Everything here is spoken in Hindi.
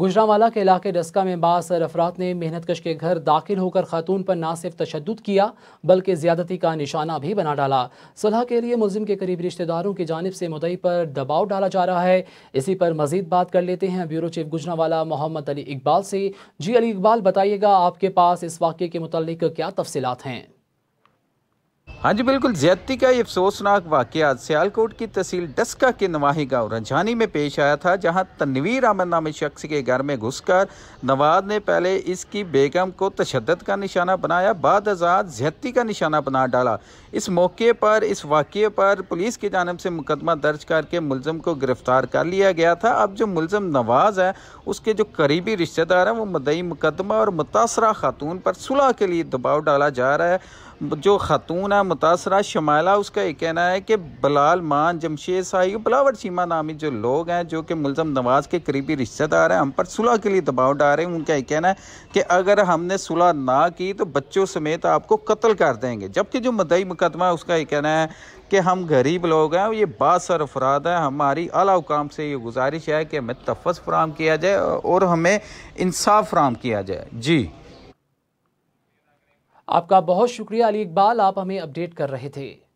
गुजरावाला के इलाके डस्का में बास अफराद ने मेहनत कश के घर दाखिल होकर खातून पर ना सिर्फ तशद किया बल्कि ज्यादती का निशाना भी बना डाला सलाह के लिए मुलिम के करीब रिश्तेदारों की जानब से मुदई पर दबाव डाला जा रहा है इसी पर मजीद बात कर लेते हैं ब्यूरो चीफ गुजरावाला मोहम्मद अली इकबाल से जी अली इकबाल बताइएगा आपके पास इस वाक़े के मुतल क्या तफसलत हैं हाँ जी बिल्कुल ज्यादती का ये अफसोसनाक वाक़ सयालकोट की तहसील डस्का के नवाही गांव रंझानी में पेश आया था जहां तनवीर अहमद नामे शख्स के घर में घुसकर नवाज ने पहले इसकी बेगम को तशद का निशाना बनाया बाद आजाद ज्यादती का निशाना बना डाला इस मौके पर इस वाक़े पर पुलिस की जानब से मुकदमा दर्ज करके मुलम को गिरफ्तार कर लिया गया था अब जो मुलम नवाज है उसके जो करीबी रिश्तेदार हैं वो मदई मुकदमा और मुतासरा खातून पर सुलह के लिए दबाव डाला जा रहा है जो ख़तून है मुतासरा शमाला उसका ये कहना है कि बलाल मान जमशेद साहिब बलावर सीमा नामी जो लोग हैं जो कि मुलम नवाज़ के करीबी रिश्तेदार हैं हम पर सुलह के लिए दबाव डाल रहे हैं उनका ये कहना है कि अगर हमने सुलह ना की तो बच्चों समेत आपको कत्ल कर देंगे जबकि जो मदई मुकदमा है उसका ये कहना है कि हम गरीब लोग हैं ये बासर अफराद हैं हमारी अला हुकाम से ये गुजारिश है कि हमें तफस फ्राहम किया जाए और हमें इंसाफ फ्राहम किया जाए जी आपका बहुत शुक्रिया अली इकबाल आप हमें अपडेट कर रहे थे